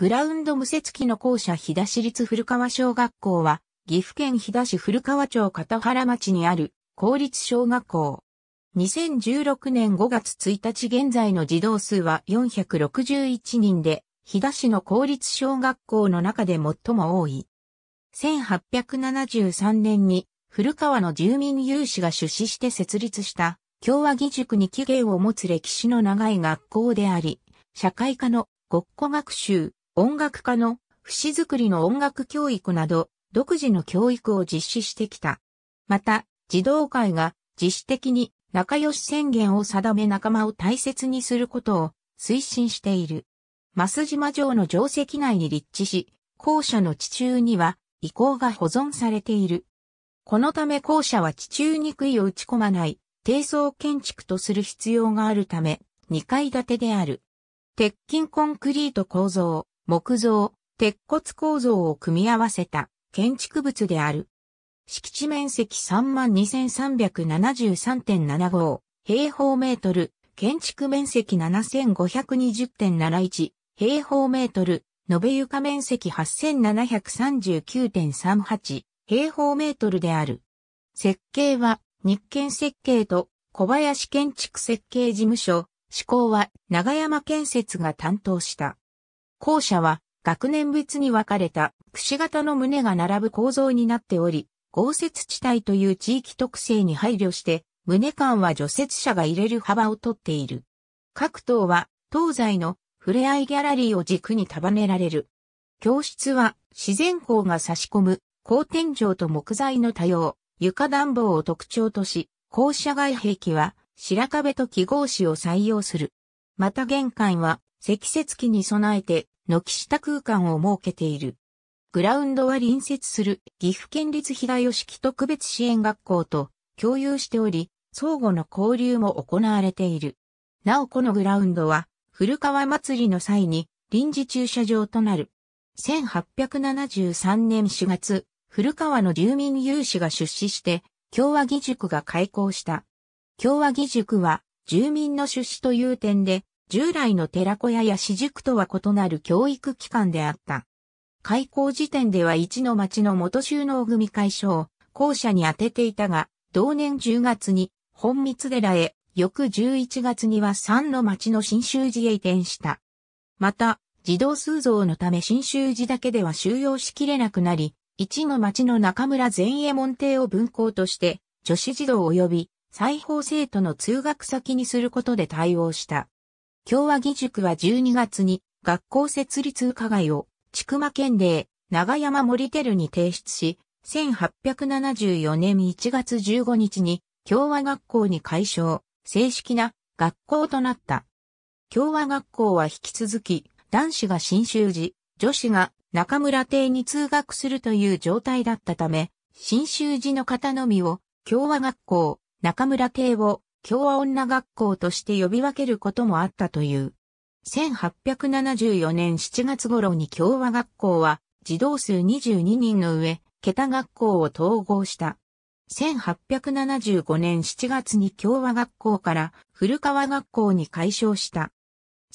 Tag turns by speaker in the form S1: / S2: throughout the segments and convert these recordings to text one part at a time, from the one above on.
S1: グラウンド無接機の校舎日田市立古川小学校は、岐阜県日田市古川町片原町にある公立小学校。2016年5月1日現在の児童数は461人で、日田市の公立小学校の中で最も多い。1873年に古川の住民有志が出資して設立した共和義塾に起源を持つ歴史の長い学校であり、社会科のごっこ学習、音楽家の節作りの音楽教育など、独自の教育を実施してきた。また、児童会が自主的に仲良し宣言を定め仲間を大切にすることを推進している。増島城の城跡内に立地し、校舎の地中には遺構が保存されている。このため校舎は地中に杭を打ち込まない低層建築とする必要があるため、2階建てである。鉄筋コンクリート構造。木造、鉄骨構造を組み合わせた建築物である。敷地面積32,373.75平方メートル、建築面積7520.71平方メートル、延べ床面積8739.38平方メートルである。設計は日建設計と小林建築設計事務所、施工は長山建設が担当した。校舎は学年別に分かれた、串型の胸が並ぶ構造になっており、豪雪地帯という地域特性に配慮して、胸間は除雪車が入れる幅をとっている。各棟は、東西のふれあいギャラリーを軸に束ねられる。教室は、自然光が差し込む、高天井と木材の多様、床暖房を特徴とし、校舎外壁は、白壁と記号紙を採用する。また玄関は、積雪期に備えて、軒下空間を設けている。グラウンドは隣接する岐阜県立東吉木特別支援学校と共有しており、相互の交流も行われている。なおこのグラウンドは、古川祭りの際に臨時駐車場となる。1873年4月、古川の住民有志が出資して、共和義塾が開校した。共和義塾は、住民の出資という点で、従来の寺小屋や私塾とは異なる教育機関であった。開校時点では一の町の元収納組解消、校舎に当てていたが、同年10月に本密寺へ、翌11月には三の町の新州寺へ移転した。また、児童数増のため新州寺だけでは収容しきれなくなり、一の町の中村前衛門邸を分校として、女子児童及び、裁縫生徒の通学先にすることで対応した。共和義塾は12月に学校設立課外を、千曲県令、長山森照に提出し、1874年1月15日に、共和学校に改称、正式な学校となった。共和学校は引き続き、男子が新州寺、女子が中村邸に通学するという状態だったため、新州寺の方のみを、共和学校、中村邸を共和女学校として呼び分けることもあったという。1874年7月頃に共和学校は児童数22人の上、桁学校を統合した。1875年7月に共和学校から古川学校に改称した。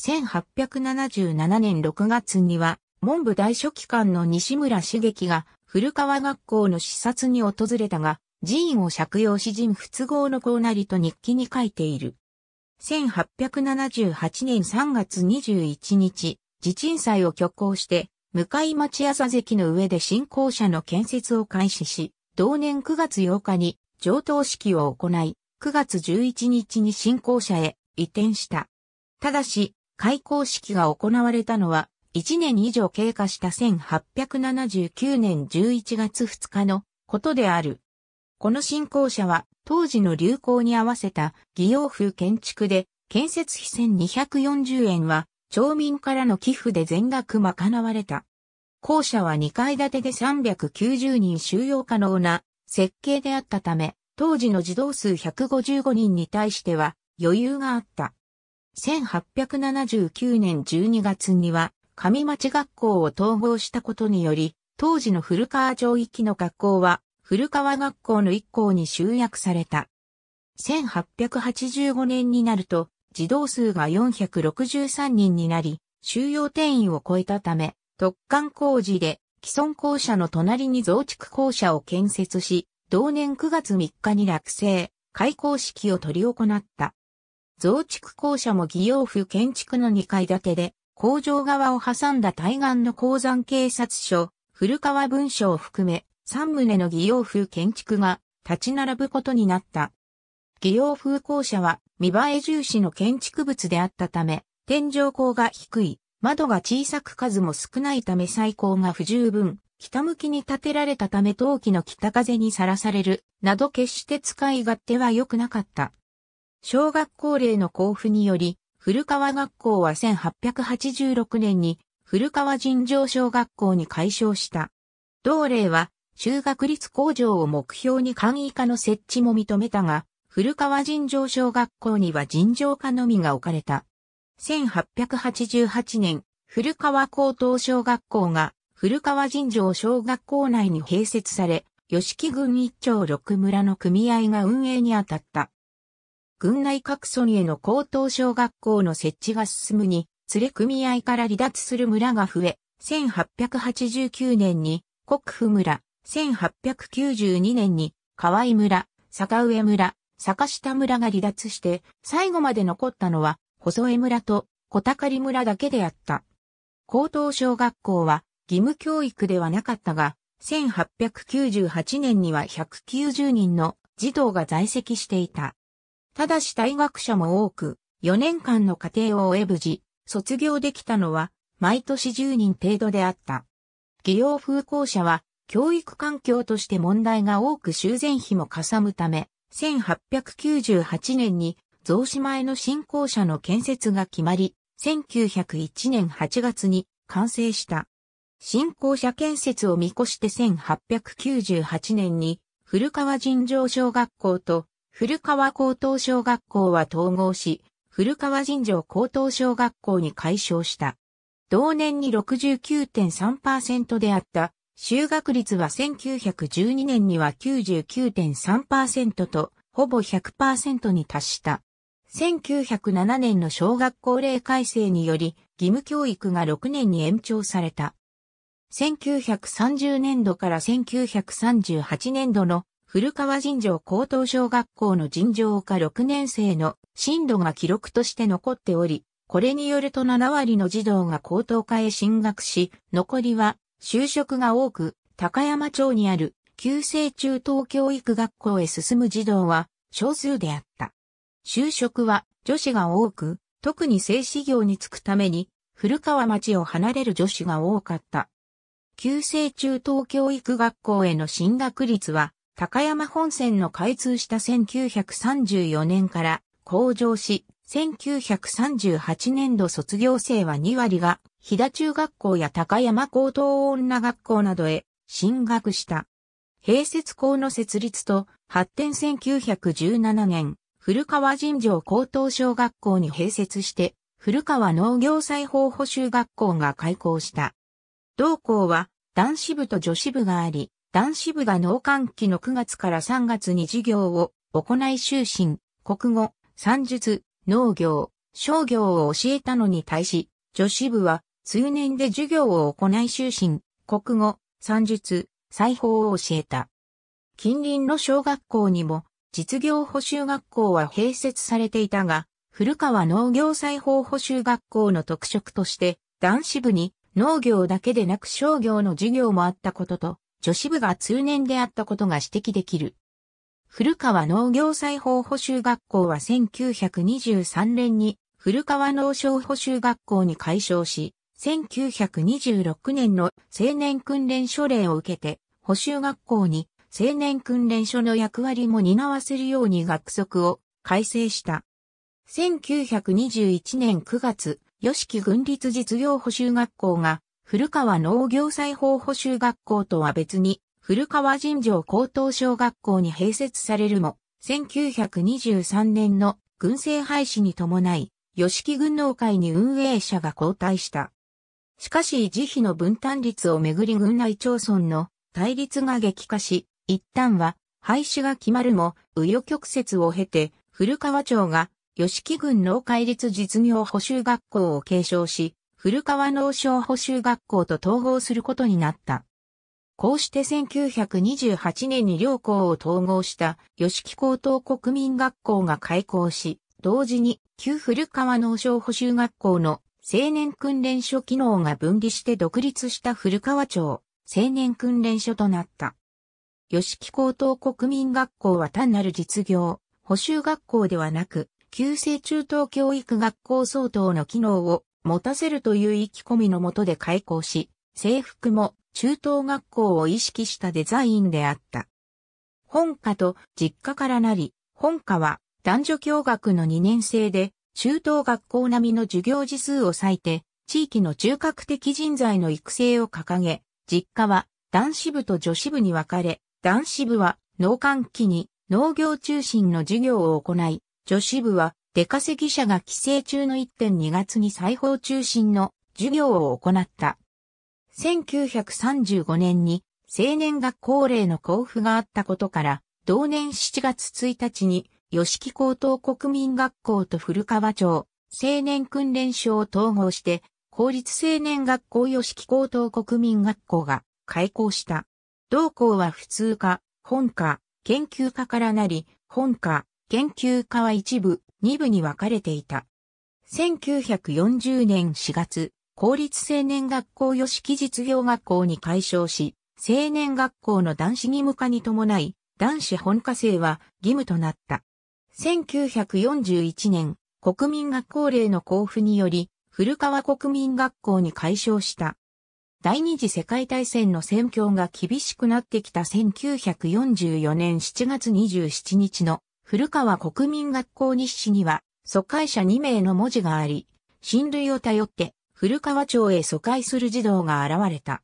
S1: 1877年6月には文部大書記官の西村茂樹が古川学校の視察に訪れたが、寺院を借用し人不都合のこうなりと日記に書いている。1878年3月21日、地鎮祭を挙行して、向かい町朝関の上で新校舎の建設を開始し、同年9月8日に上等式を行い、9月11日に新校舎へ移転した。ただし、開校式が行われたのは、1年以上経過した1879年11月2日のことである。この新校舎は当時の流行に合わせた義用風建築で建設費1240円は町民からの寄付で全額賄われた。校舎は2階建てで390人収容可能な設計であったため、当時の児童数155人に対しては余裕があった。1879年12月には上町学校を統合したことにより、当時の古川町域の学校は古川学校の一校に集約された。1885年になると、児童数が463人になり、収容定員を超えたため、突貫工事で既存校舎の隣に増築校舎を建設し、同年9月3日に落成、開校式を取り行った。増築校舎も義用府建築の2階建てで、工場側を挟んだ対岸の鉱山警察署、古川文書を含め、三棟の偽用風建築が立ち並ぶことになった。偽用風校舎は見栄え重視の建築物であったため、天井高が低い、窓が小さく数も少ないため最高が不十分、北向きに建てられたため陶器の北風にさらされる、など決して使い勝手は良くなかった。小学校令の交付により、古川学校は1886年に古川尋常小学校に改称した。同令は中学率向上を目標に簡易化の設置も認めたが、古川尋常小学校には尋常化のみが置かれた。1888年、古川高等小学校が古川尋常小学校内に併設され、吉木郡一町六村の組合が運営に当たった。郡内各村への高等小学校の設置が進むに、連れ組合から離脱する村が増え、1889年に国府村、1892年に河合村、坂上村、坂下村が離脱して、最後まで残ったのは、細江村と小高村だけであった。高等小学校は義務教育ではなかったが、1898年には190人の児童が在籍していた。ただし退学者も多く、4年間の課程を終え無事、卒業できたのは、毎年10人程度であった。技用風校舎は、教育環境として問題が多く修繕費もかさむため、1898年に増島への新校舎の建設が決まり、1901年8月に完成した。新校舎建設を見越して1898年に古川尋常小学校と古川高等小学校は統合し、古川尋常高等小学校に改称した。同年に69.3%であった就学率は1912年には99.3%と、ほぼ100%に達した。1907年の小学校令改正により、義務教育が6年に延長された。1930年度から1938年度の古川尋常高等小学校の尋常科6年生の進度が記録として残っており、これによると7割の児童が高等科へ進学し、残りは就職が多く、高山町にある旧制中等教育学校へ進む児童は少数であった。就職は女子が多く、特に製紙業に就くために、古川町を離れる女子が多かった。旧制中等教育学校への進学率は、高山本線の開通した1934年から向上し、1938年度卒業生は2割が日田中学校や高山高等女学校などへ進学した。併設校の設立と発展1917年、古川尋常高等小学校に併設して、古川農業裁縫補修学校が開校した。同校は男子部と女子部があり、男子部が農間期の9月から3月に授業を行い就寝、国語、算術、農業、商業を教えたのに対し、女子部は通年で授業を行い就身、国語、算術、裁縫を教えた。近隣の小学校にも実業補修学校は併設されていたが、古川農業裁縫補修学校の特色として男子部に農業だけでなく商業の授業もあったことと、女子部が通年であったことが指摘できる。古川農業裁縫補修学校は1923年に古川農商補修学校に改称し、1926年の青年訓練所令を受けて、補修学校に青年訓練所の役割も担わせるように学則を改正した。1921年9月、吉木軍立実業補修学校が、古川農業裁縫補修学校とは別に、古川尋常高等小学校に併設されるも、1923年の軍政廃止に伴い、吉木軍農会に運営者が交代した。しかし維持費の分担率をめぐり郡内町村の対立が激化し、一旦は廃止が決まるも、紆余曲折を経て、古川町が吉木郡農会立実業補修学校を継承し、古川農商補修学校と統合することになった。こうして1928年に両校を統合した吉木高等国民学校が開校し、同時に旧古川農商補修学校の青年訓練所機能が分離して独立した古川町、青年訓練所となった。吉木高等国民学校は単なる実業、補修学校ではなく、旧制中等教育学校相当の機能を持たせるという意気込みのもとで開校し、制服も中等学校を意識したデザインであった。本家と実家からなり、本家は男女教学の2年生で、中等学校並みの授業時数を割いて、地域の中核的人材の育成を掲げ、実家は男子部と女子部に分かれ、男子部は農間期に農業中心の授業を行い、女子部は出稼ぎ者が帰省中の1.2月に裁縫中心の授業を行った。1935年に青年学校令の交付があったことから、同年7月1日に吉木高等国民学校と古川町、青年訓練所を統合して、公立青年学校吉木高等国民学校が開校した。同校は普通科、本科、研究科からなり、本科、研究科は一部、二部に分かれていた。1940年4月、公立青年学校吉木実業学校に改称し、青年学校の男子義務化に伴い、男子本科生は義務となった。1941年、国民学校令の交付により、古川国民学校に改称した。第二次世界大戦の戦況が厳しくなってきた1944年7月27日の古川国民学校日誌には疎開者2名の文字があり、親類を頼って古川町へ疎開する児童が現れた。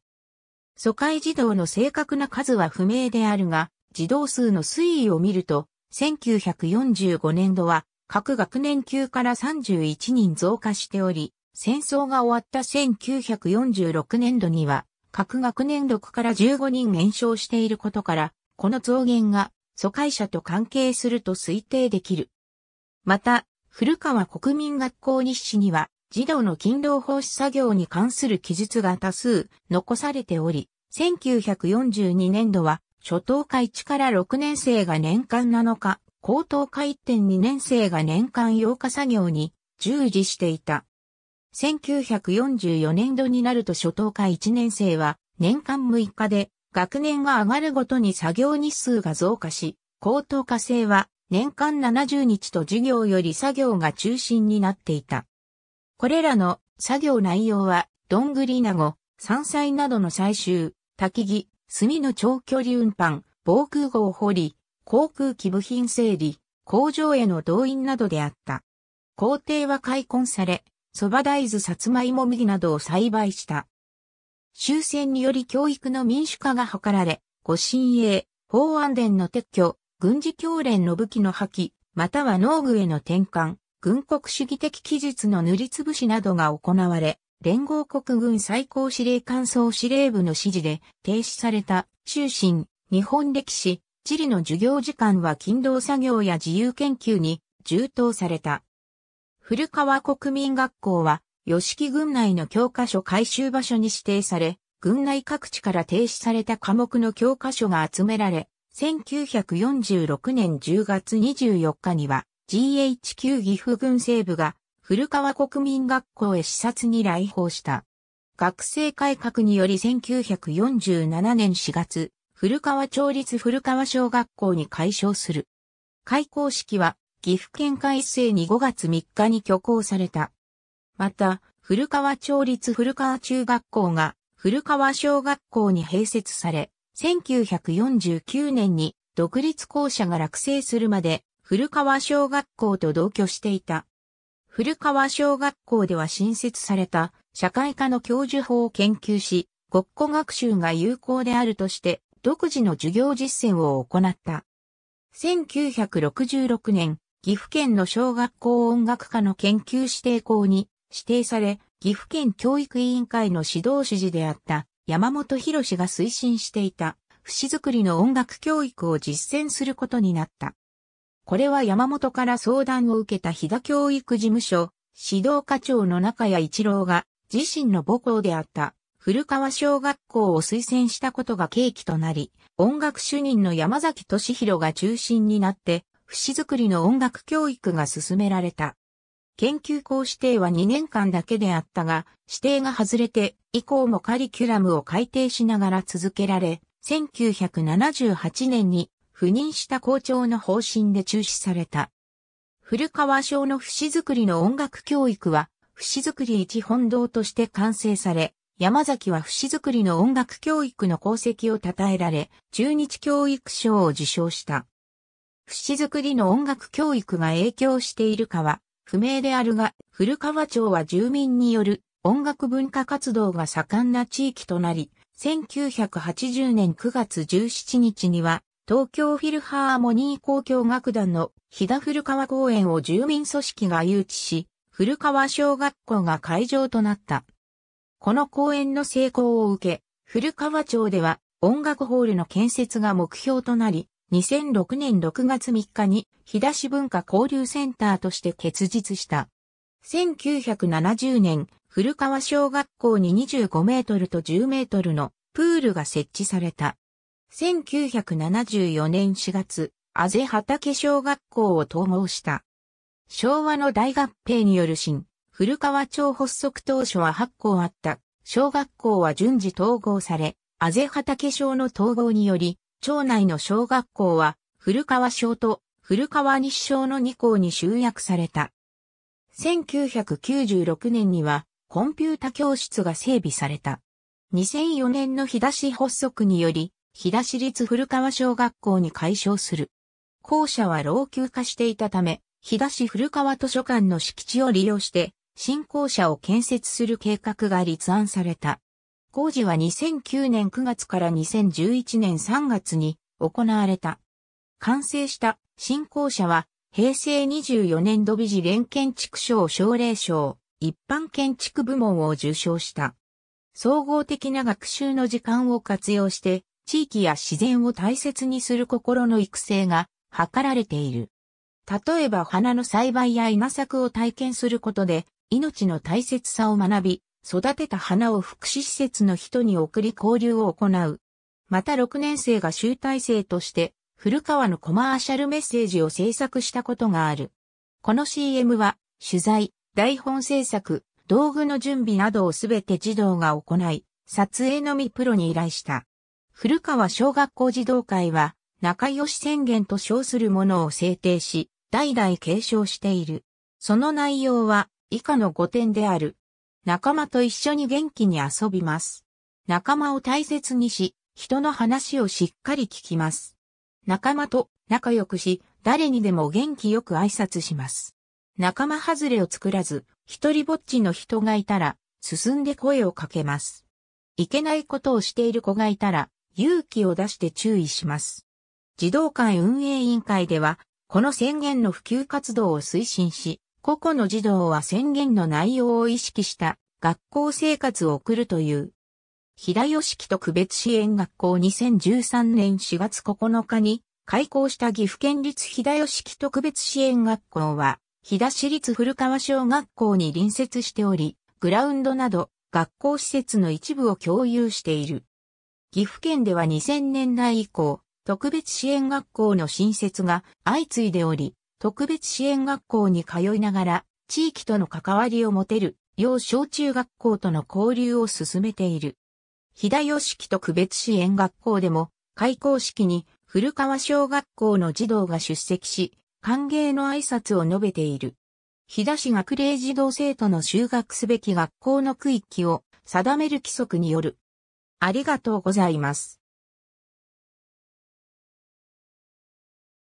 S1: 疎開児童の正確な数は不明であるが、児童数の推移を見ると、1945年度は各学年級から31人増加しており、戦争が終わった1946年度には各学年6から15人減少していることから、この増減が疎開者と関係すると推定できる。また、古川国民学校日誌には、児童の勤労奉仕作業に関する記述が多数残されており、1942年度は初等科1から6年生が年間7日、高等科1.2年生が年間8日作業に従事していた。1944年度になると初等科1年生は年間6日で学年が上がるごとに作業日数が増加し、高等科生は年間70日と授業より作業が中心になっていた。これらの作業内容は、どんぐりなご、山菜などの採集、焚き木、炭の長距離運搬、防空壕掘り、航空機部品整理、工場への動員などであった。工程は開墾され、蕎麦大豆、さつまいも麦などを栽培した。終戦により教育の民主化が図られ、護身衛、法安殿の撤去、軍事教練の武器の破棄、または農具への転換、軍国主義的技術の塗りつぶしなどが行われ、連合国軍最高司令官総司令部の指示で停止された中心、日本歴史地理の授業時間は勤労作業や自由研究に充当された。古川国民学校は吉木軍内の教科書回収場所に指定され、軍内各地から停止された科目の教科書が集められ、1946年10月24日には GHQ 岐阜軍西部が古川国民学校へ視察に来訪した。学生改革により1947年4月、古川町立古川小学校に改称する。開校式は岐阜県改正に5月3日に挙行された。また、古川町立古川中学校が古川小学校に併設され、1949年に独立校舎が落成するまで古川小学校と同居していた。古川小学校では新設された社会科の教授法を研究し、国語学習が有効であるとして、独自の授業実践を行った。1966年、岐阜県の小学校音楽科の研究指定校に指定され、岐阜県教育委員会の指導指示であった山本博が推進していた、節作りの音楽教育を実践することになった。これは山本から相談を受けた日田教育事務所、指導課長の中谷一郎が、自身の母校であった古川小学校を推薦したことが契機となり、音楽主任の山崎敏弘が中心になって、節作りの音楽教育が進められた。研究校指定は2年間だけであったが、指定が外れて、以降もカリキュラムを改定しながら続けられ、1978年に赴任した校長の方針で中止された。古川省の節作りの音楽教育は、節作り一本堂として完成され、山崎は節作りの音楽教育の功績を称えられ、中日教育賞を受賞した。節作りの音楽教育が影響しているかは、不明であるが、古川町は住民による音楽文化活動が盛んな地域となり、1980年9月17日には東京フィルハーモニー交響楽団の飛田古川公園を住民組織が誘致し、古川小学校が会場となった。この公演の成功を受け、古川町では音楽ホールの建設が目標となり、2006年6月3日に日田市文化交流センターとして結実した。1970年、古川小学校に25メートルと10メートルのプールが設置された。1974年4月、あぜ畑小学校を統合した。昭和の大合併による新、古川町発足当初は8校あった。小学校は順次統合され、あぜ畑小の統合により、町内の小学校は、古川小と古川西小の2校に集約された。1996年には、コンピュータ教室が整備された。2004年の日出し発足により、日田市立古川小学校に改称する。校舎は老朽化していたため、日田市古川図書館の敷地を利用して、新校舎を建設する計画が立案された。工事は2009年9月から2011年3月に行われた。完成した新校舎は、平成24年度美次連建築賞奨励賞、一般建築部門を受賞した。総合的な学習の時間を活用して、地域や自然を大切にする心の育成が図られている。例えば花の栽培や稲作を体験することで、命の大切さを学び、育てた花を福祉施設の人に送り交流を行う。また6年生が集大成として、古川のコマーシャルメッセージを制作したことがある。この CM は、取材、台本制作、道具の準備などをすべて児童が行い、撮影のみプロに依頼した。古川小学校児童会は、仲良し宣言と称するものを制定し、代々継承している。その内容は、以下の5点である。仲間と一緒に元気に遊びます。仲間を大切にし、人の話をしっかり聞きます。仲間と仲良くし、誰にでも元気よく挨拶します。仲間外れを作らず、一人ぼっちの人がいたら、進んで声をかけます。いけないことをしている子がいたら、勇気を出して注意します。児童会運営委員会では、この宣言の普及活動を推進し、個々の児童は宣言の内容を意識した学校生活を送るという。平吉木特別支援学校2013年4月9日に開校した岐阜県立平吉木特別支援学校は、日田市立古川小学校に隣接しており、グラウンドなど学校施設の一部を共有している。岐阜県では2000年代以降、特別支援学校の新設が相次いでおり、特別支援学校に通いながら、地域との関わりを持てる、要小中学校との交流を進めている。日田義樹特別支援学校でも、開校式に古川小学校の児童が出席し、歓迎の挨拶を述べている。日田市学齢児童生徒の就学すべき学校の区域を定める規則によるありがとうございます。